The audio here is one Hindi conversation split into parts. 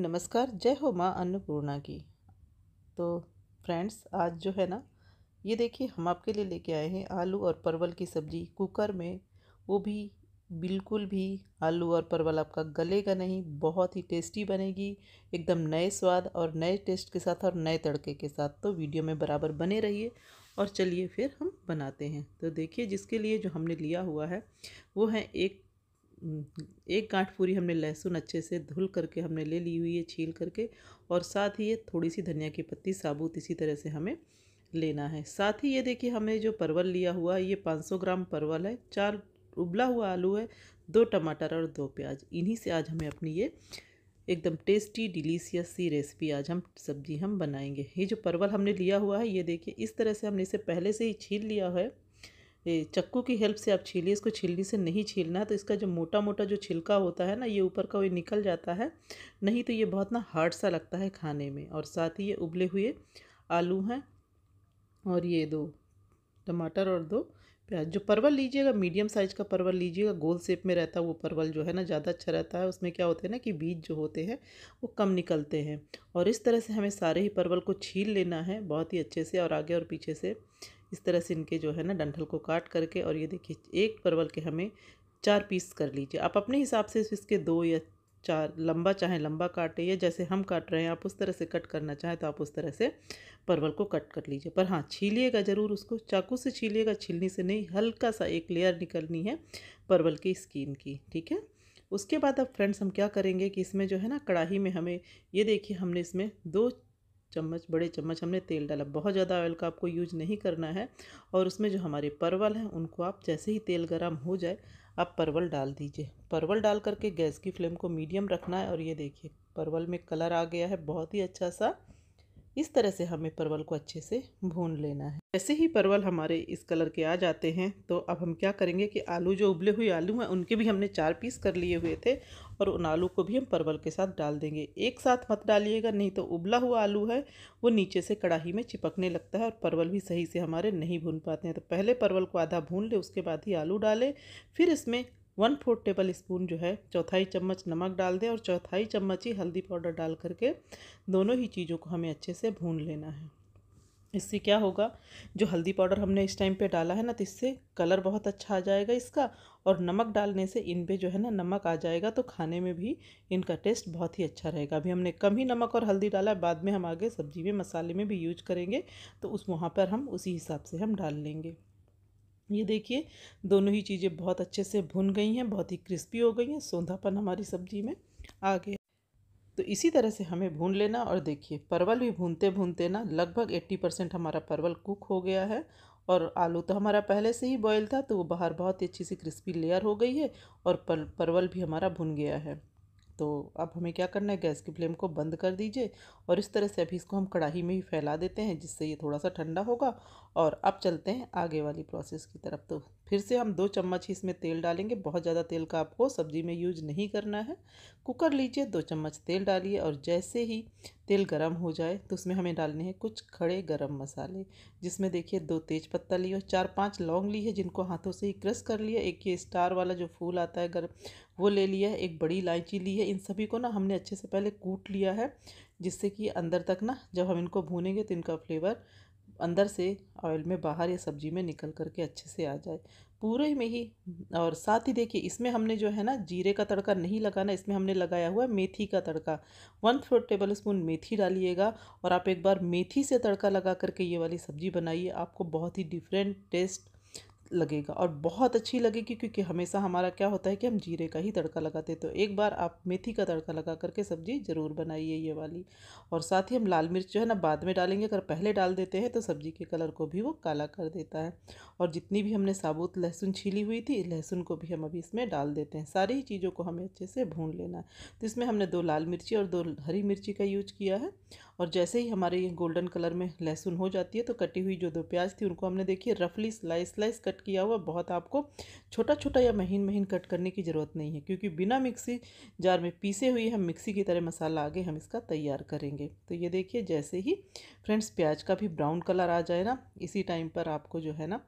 नमस्कार जय हो माँ अन्नपूर्णा की तो फ्रेंड्स आज जो है ना ये देखिए हम आपके लिए लेके आए हैं आलू और परवल की सब्ज़ी कुकर में वो भी बिल्कुल भी आलू और परवल आपका गलेगा नहीं बहुत ही टेस्टी बनेगी एकदम नए स्वाद और नए टेस्ट के साथ और नए तड़के के साथ तो वीडियो में बराबर बने रहिए और चलिए फिर हम बनाते हैं तो देखिए जिसके लिए जो हमने लिया हुआ है वो है एक एक गांठ पूरी हमने लहसुन अच्छे से धुल करके हमने ले ली हुई है छील करके और साथ ही ये थोड़ी सी धनिया की पत्ती साबुत इसी तरह से हमें लेना है साथ ही ये देखिए हमने जो परवल लिया हुआ है ये 500 ग्राम परवल है चार उबला हुआ आलू है दो टमाटर और दो प्याज इन्हीं से आज हमें अपनी ये एकदम टेस्टी डिलीशियस सी रेसिपी आज हम सब्जी हम बनाएंगे ये जो परवल हमने लिया हुआ है ये देखिए इस तरह से हमने इसे पहले से ही छील लिया है चक्कू की हेल्प से आप छीलिए इसको छिलनी से नहीं छीलना तो इसका जो मोटा मोटा जो छिलका होता है ना ये ऊपर का वो निकल जाता है नहीं तो ये बहुत ना हार्ड सा लगता है खाने में और साथ ही ये उबले हुए आलू हैं और ये दो टमाटर और दो प्याज जो परवल लीजिएगा मीडियम साइज़ का परवल लीजिएगा गोल शेप में रहता है वो परवल जो है ना ज़्यादा अच्छा रहता है उसमें क्या होते हैं ना कि बीज जो होते हैं वो कम निकलते हैं और इस तरह से हमें सारे ही परवल को छील लेना है बहुत ही अच्छे से और आगे और पीछे से इस तरह से इनके जो है ना डंठल को काट करके और ये देखिए एक परवल के हमें चार पीस कर लीजिए आप अपने हिसाब से इसके दो या चार लंबा चाहे लंबा काटे या जैसे हम काट रहे हैं आप उस तरह से कट करना चाहें तो आप उस तरह से परवल को कट कर लीजिए पर हाँ छीलिएगा ज़रूर उसको चाकू से छीलिएगा छिलनी से नहीं हल्का सा एक लेयर निकलनी है परवल की स्किन की ठीक है उसके बाद अब फ्रेंड्स हम क्या करेंगे कि इसमें जो है ना कढ़ाही में हमें ये देखिए हमने इसमें दो चम्मच बड़े चम्मच हमने तेल डाला बहुत ज़्यादा ऑयल का आपको यूज नहीं करना है और उसमें जो हमारे परवल हैं उनको आप जैसे ही तेल गर्म हो जाए आप परवल डाल दीजिए परवल डाल करके गैस की फ्लेम को मीडियम रखना है और ये देखिए परवल में कलर आ गया है बहुत ही अच्छा सा इस तरह से हमें परवल को अच्छे से भून लेना है जैसे ही परवल हमारे इस कलर के आ जाते हैं तो अब हम क्या करेंगे कि आलू जो उबले हुए आलू हैं उनके भी हमने चार पीस कर लिए हुए थे और उन आलू को भी हम परवल के साथ डाल देंगे एक साथ मत डालिएगा नहीं तो उबला हुआ आलू है वो नीचे से कढ़ाई में चिपकने लगता है और परवल भी सही से हमारे नहीं भून पाते हैं तो पहले परवल को आधा भून ले उसके बाद ही आलू डालें फिर इसमें वन फोर्थ टेबल स्पून जो है चौथाई चम्मच नमक डाल दें और चौथाई चम्मच ही हल्दी पाउडर डाल करके दोनों ही चीज़ों को हमें अच्छे से भून लेना है इससे क्या होगा जो हल्दी पाउडर हमने इस टाइम पे डाला है ना तो इससे कलर बहुत अच्छा आ जाएगा इसका और नमक डालने से इन पे जो है ना नमक आ जाएगा तो खाने में भी इनका टेस्ट बहुत ही अच्छा रहेगा अभी हमने कम ही नमक और हल्दी डाला है बाद में हम आगे सब्जी में मसाले में भी यूज करेंगे तो उस वहाँ पर हम उसी हिसाब से हम डाल लेंगे ये देखिए दोनों ही चीज़ें बहुत अच्छे से भुन गई हैं बहुत ही क्रिस्पी हो गई हैं सौंधापन हमारी सब्जी में आ गया तो इसी तरह से हमें भून लेना और देखिए परवल भी भूनते भूनते ना लगभग एट्टी परसेंट हमारा परवल कुक हो गया है और आलू तो हमारा पहले से ही बॉयल था तो वो बाहर बहुत ही अच्छी सी क्रिस्पी लेयर हो गई है और पर, परवल भी हमारा भुन गया है तो अब हमें क्या करना है गैस की फ्लेम को बंद कर दीजिए और इस तरह से अभी इसको हम कढ़ाई में ही फैला देते हैं जिससे ये थोड़ा सा ठंडा होगा और अब चलते हैं आगे वाली प्रोसेस की तरफ तो फिर से हम दो चम्मच ही इसमें तेल डालेंगे बहुत ज़्यादा तेल का आपको सब्ज़ी में यूज नहीं करना है कुकर लीजिए दो चम्मच तेल डालिए और जैसे ही तेल गरम हो जाए तो उसमें हमें डालने हैं कुछ खड़े गरम मसाले जिसमें देखिए दो तेज पत्ता लिए और चार पांच लौंग ली है जिनको हाथों से ही क्रश कर लिया एक ये स्टार वाला जो फूल आता है गर्म वो ले लिया है एक बड़ी इलायची ली है इन सभी को ना हमने अच्छे से पहले कूट लिया है जिससे कि अंदर तक ना जब हम इनको भूनेंगे तो इनका फ्लेवर अंदर से ऑयल में बाहर या सब्जी में निकल करके अच्छे से आ जाए पूरे में ही और साथ ही देखिए इसमें हमने जो है ना जीरे का तड़का नहीं लगाना इसमें हमने लगाया हुआ है मेथी का तड़का वन फोर्थ टेबल स्पून मेथी डालिएगा और आप एक बार मेथी से तड़का लगा करके ये वाली सब्ज़ी बनाइए आपको बहुत ही डिफरेंट टेस्ट लगेगा और बहुत अच्छी लगेगी क्योंकि हमेशा हमारा क्या होता है कि हम जीरे का ही तड़का लगाते हैं तो एक बार आप मेथी का तड़का लगा करके सब्ज़ी ज़रूर बनाइए ये वाली और साथ ही हम लाल मिर्च जो है ना बाद में डालेंगे अगर पहले डाल देते हैं तो सब्ज़ी के कलर को भी वो काला कर देता है और जितनी भी हमने साबुत लहसुन छीली हुई थी लहसुन को भी हम अभी इसमें डाल देते हैं सारी ही चीज़ों को हमें अच्छे से भून लेना है तो इसमें हमने दो लाल मिर्ची और दो हरी मिर्ची का यूज किया है और जैसे ही हमारे ये गोल्डन कलर में लहसुन हो जाती है तो कटी हुई जो दो प्याज थी उनको हमने देखिए रफली स्लाइस स्लाइस कट कट किया हुआ बहुत आपको छोटा छोटा या महीन महीन कट करने की ज़रूरत नहीं है क्योंकि बिना मिक्सी जार में पीसे हुए हम मिक्सी की तरह मसाला आगे हम इसका तैयार करेंगे तो ये देखिए जैसे ही फ्रेंड्स प्याज का भी ब्राउन कलर आ जाए ना इसी टाइम पर आपको जो है ना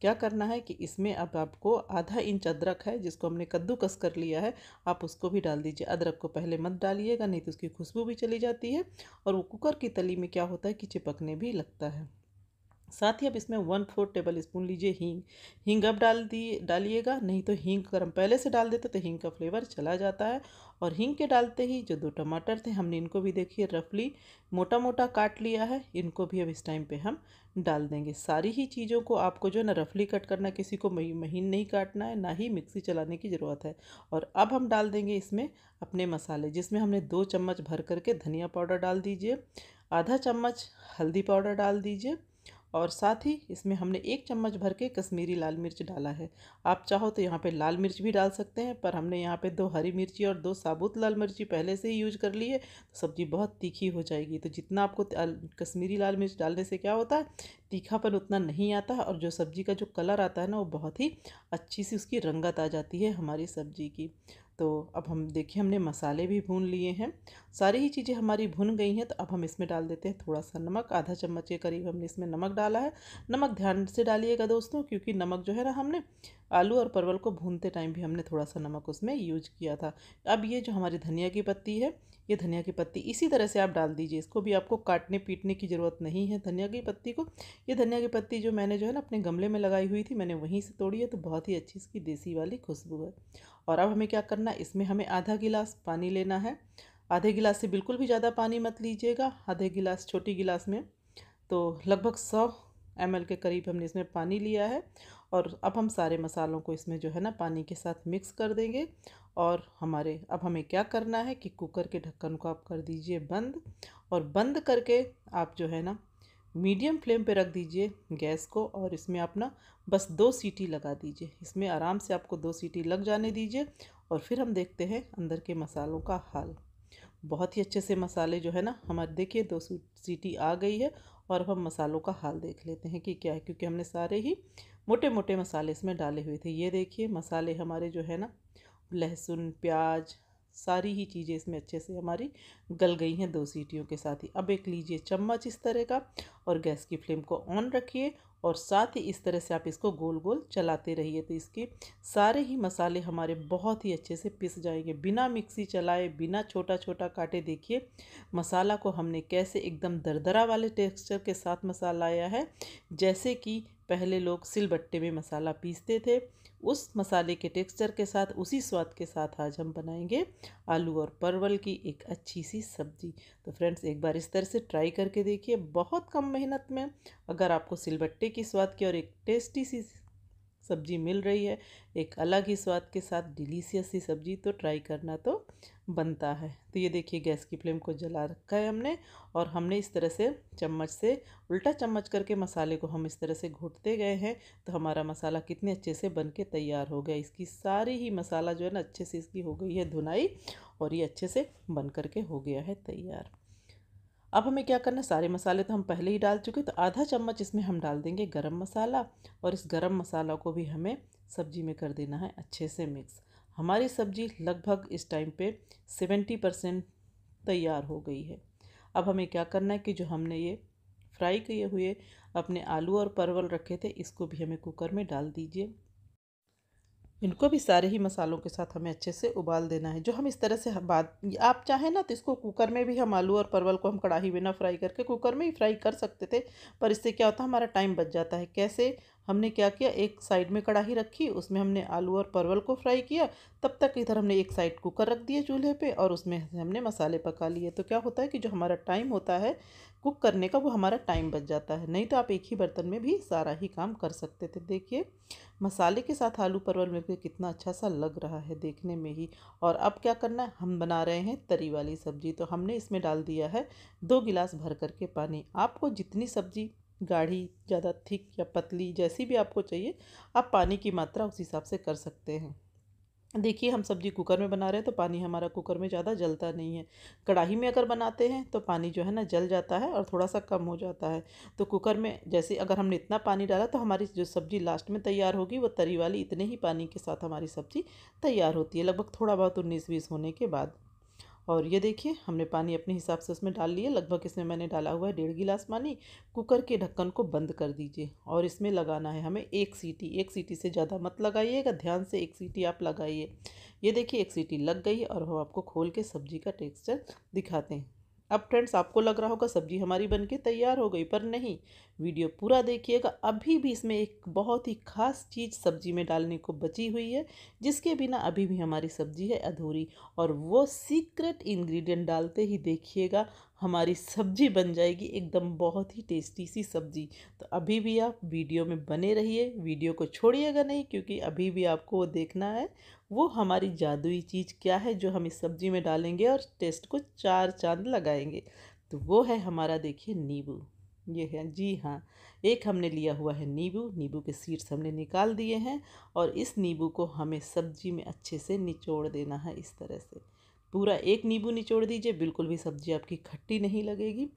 क्या करना है कि इसमें अब आपको आधा इंच अदरक है जिसको हमने कद्दूकस कर लिया है आप उसको भी डाल दीजिए अदरक को पहले मत डालिएगा नहीं तो उसकी खुशबू भी चली जाती है और वो कुकर की तली में क्या होता है कि चिपकने भी लगता है साथ ही अब इसमें वन फोर्थ टेबल स्पून लीजिए हींग हींग अब डाल दिए डालिएगा नहीं तो हींग अगर हम पहले से डाल देते तो हींग का फ्लेवर चला जाता है और हींग के डालते ही जो दो टमाटर थे हमने इनको भी देखिए रफली मोटा मोटा काट लिया है इनको भी अब इस टाइम पे हम डाल देंगे सारी ही चीज़ों को आपको जो है ना रफली कट करना किसी को महीन नहीं काटना है ना ही मिक्सी चलाने की ज़रूरत है और अब हम डाल देंगे इसमें अपने मसाले जिसमें हमने दो चम्मच भर करके धनिया पाउडर डाल दीजिए आधा चम्मच हल्दी पाउडर डाल दीजिए और साथ ही इसमें हमने एक चम्मच भर के कश्मीरी लाल मिर्च डाला है आप चाहो तो यहाँ पे लाल मिर्च भी डाल सकते हैं पर हमने यहाँ पे दो हरी मिर्ची और दो साबुत लाल मिर्ची पहले से ही यूज कर ली है तो सब्ज़ी बहुत तीखी हो जाएगी तो जितना आपको कश्मीरी लाल मिर्च डालने से क्या होता है तीखापन उतना नहीं आता और जो सब्ज़ी का जो कलर आता है ना वो बहुत ही अच्छी सी उसकी रंगत आ जाती है हमारी सब्ज़ी की तो अब हम देखिए हमने मसाले भी भून लिए हैं सारी ही चीज़ें हमारी भुन गई हैं तो अब हम इसमें डाल देते हैं थोड़ा सा नमक आधा चम्मच के करीब हमने इसमें नमक डाला है नमक ध्यान से डालिएगा दोस्तों क्योंकि नमक जो है ना हमने आलू और परवल को भूनते टाइम भी हमने थोड़ा सा नमक उसमें यूज किया था अब ये जो हमारी धनिया की पत्ती है ये धनिया की पत्ती इसी तरह से आप डाल दीजिए इसको भी आपको काटने पीटने की ज़रूरत नहीं है धनिया की पत्ती को ये धनिया की पत्ती जो मैंने जो है ना अपने गमले में लगाई हुई थी मैंने वहीं से तोड़ी है तो बहुत ही अच्छी इसकी देसी वाली खुशबू है और अब हमें क्या करना है इसमें हमें आधा गिलास पानी लेना है आधे गिलास से बिल्कुल भी ज़्यादा पानी मत लीजिएगा आधे गिलास छोटी गिलास में तो लगभग सौ एम के करीब हमने इसमें पानी लिया है और अब हम सारे मसालों को इसमें जो है ना पानी के साथ मिक्स कर देंगे और हमारे अब हमें क्या करना है कि कुकर के ढक्कन को आप कर दीजिए बंद और बंद करके आप जो है ना मीडियम फ्लेम पे रख दीजिए गैस को और इसमें आप ना बस दो सीटी लगा दीजिए इसमें आराम से आपको दो सीटी लग जाने दीजिए और फिर हम देखते हैं अंदर के मसालों का हाल बहुत ही अच्छे से मसाले जो है ना हमारे देखिए दो सीटी आ गई है और अब हम मसालों का हाल देख लेते हैं कि क्या है क्योंकि हमने सारे ही मोटे मोटे मसाले इसमें डाले हुए थे ये देखिए मसाले हमारे जो है ना लहसुन प्याज सारी ही चीज़ें इसमें अच्छे से हमारी गल गई हैं दो सीटियों के साथ ही अब एक लीजिए चम्मच इस तरह का और गैस की फ्लेम को ऑन रखिए और साथ ही इस तरह से आप इसको गोल गोल चलाते रहिए तो इसके सारे ही मसाले हमारे बहुत ही अच्छे से पिस जाएंगे बिना मिक्सी चलाए बिना छोटा छोटा काटे देखिए मसाला को हमने कैसे एकदम दरदरा वाले टेक्सचर के साथ मसाला आया है जैसे कि पहले लोग सिलबट्टे में मसाला पीसते थे उस मसाले के टेक्सचर के साथ उसी स्वाद के साथ आज हम बनाएंगे आलू और परवल की एक अच्छी सी सब्ज़ी तो फ्रेंड्स एक बार इस तरह से ट्राई करके देखिए बहुत कम मेहनत में अगर आपको सिलबट्टे की स्वाद की और एक टेस्टी सी सब्ज़ी मिल रही है एक अलग ही स्वाद के साथ डिलीशियस सी सब्ज़ी तो ट्राई करना तो बनता है तो ये देखिए गैस की फ्लेम को जला रखा है हमने और हमने इस तरह से चम्मच से उल्टा चम्मच करके मसाले को हम इस तरह से घोटते गए हैं तो हमारा मसाला कितने अच्छे से बन के तैयार हो गया इसकी सारी ही मसाला जो है ना अच्छे से इसकी हो गई है धुनाई और ये अच्छे से बन करके हो गया है तैयार अब हमें क्या करना है सारे मसाले तो हम पहले ही डाल चुके तो आधा चम्मच इसमें हम डाल देंगे गर्म मसाला और इस गर्म मसाला को भी हमें सब्जी में कर देना है अच्छे से मिक्स हमारी सब्ज़ी लगभग इस टाइम पे सेवेंटी परसेंट तैयार हो गई है अब हमें क्या करना है कि जो हमने ये फ्राई किए हुए अपने आलू और परवल रखे थे इसको भी हमें कुकर में डाल दीजिए इनको भी सारे ही मसालों के साथ हमें अच्छे से उबाल देना है जो हम इस तरह से बाद आप चाहें ना तो इसको कुकर में भी हम आलू और परवल को हम कढ़ाई में ना फ्राई करके कुकर में ही फ्राई कर सकते थे पर इससे क्या होता है हमारा टाइम बच जाता है कैसे हमने क्या किया एक साइड में कढ़ाई रखी उसमें हमने आलू और परवल को फ्राई किया तब तक इधर हमने एक साइड कुकर रख दिया चूल्हे पे और उसमें हमने मसाले पका लिए तो क्या होता है कि जो हमारा टाइम होता है कुक करने का वो हमारा टाइम बच जाता है नहीं तो आप एक ही बर्तन में भी सारा ही काम कर सकते थे देखिए मसाले के साथ आलू परवल भी कितना अच्छा सा लग रहा है देखने में ही और अब क्या करना है हम बना रहे हैं तरी वाली सब्ज़ी तो हमने इसमें डाल दिया है दो गिलास भर करके पानी आपको जितनी सब्ज़ी गाढ़ी ज़्यादा थिक या पतली जैसी भी आपको चाहिए आप पानी की मात्रा उस हिसाब से कर सकते हैं देखिए हम सब्जी कुकर में बना रहे हैं तो पानी हमारा कुकर में ज़्यादा जलता नहीं है कढ़ाई में अगर बनाते हैं तो पानी जो है ना जल जाता है और थोड़ा सा कम हो जाता है तो कुकर में जैसे अगर हमने इतना पानी डाला तो हमारी जो सब्ज़ी लास्ट में तैयार होगी वो तरी वाली इतने ही पानी के साथ हमारी सब्ज़ी तैयार होती है लगभग थोड़ा बहुत उन्नीस बीस होने के बाद और ये देखिए हमने पानी अपने हिसाब से इसमें डाल लिया लगभग इसमें मैंने डाला हुआ है डेढ़ गिलास पानी कुकर के ढक्कन को बंद कर दीजिए और इसमें लगाना है हमें एक सीटी एक सीटी से ज़्यादा मत लगाइएगा ध्यान से एक सीटी आप लगाइए ये देखिए एक सीटी लग गई और हम आपको खोल के सब्ज़ी का टेक्सचर दिखाते हैं अब फ्रेंड्स आपको लग रहा होगा सब्जी हमारी बनके तैयार हो गई पर नहीं वीडियो पूरा देखिएगा अभी भी इसमें एक बहुत ही खास चीज़ सब्जी में डालने को बची हुई है जिसके बिना अभी भी हमारी सब्जी है अधूरी और वो सीक्रेट इंग्रेडिएंट डालते ही देखिएगा हमारी सब्जी बन जाएगी एकदम बहुत ही टेस्टी सी सब्जी तो अभी भी आप वीडियो में बने रहिए वीडियो को छोड़िएगा नहीं क्योंकि अभी भी आपको वो देखना है वो हमारी जादुई चीज़ क्या है जो हम इस सब्ज़ी में डालेंगे और टेस्ट को चार चांद लगाएंगे तो वो है हमारा देखिए नींबू ये है जी हाँ एक हमने लिया हुआ है नींबू नींबू के सीड्स हमने निकाल दिए हैं और इस नींबू को हमें सब्जी में अच्छे से निचोड़ देना है इस तरह से पूरा एक नींबू निचोड़ दीजिए बिल्कुल भी सब्जी आपकी खट्टी नहीं लगेगी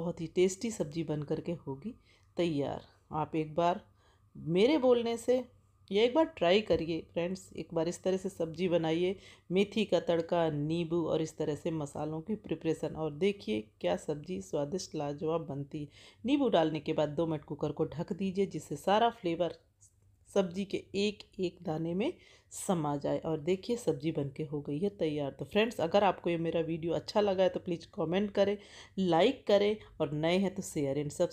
बहुत ही टेस्टी सब्जी बन करके होगी तैयार आप एक बार मेरे बोलने से ये एक बार ट्राई करिए फ्रेंड्स एक बार इस तरह से सब्जी बनाइए मेथी का तड़का नींबू और इस तरह से मसालों की प्रिपरेशन और देखिए क्या सब्जी स्वादिष्ट लाजवाब बनती है नींबू डालने के बाद दो मिनट कुकर को ढक दीजिए जिससे सारा फ्लेवर सब्जी के एक एक दाने में समा जाए और देखिए सब्जी बनके हो गई है तैयार तो फ्रेंड्स अगर आपको ये मेरा वीडियो अच्छा लगा है तो प्लीज़ कमेंट करें लाइक करें और नए हैं तो शेयर एंड सब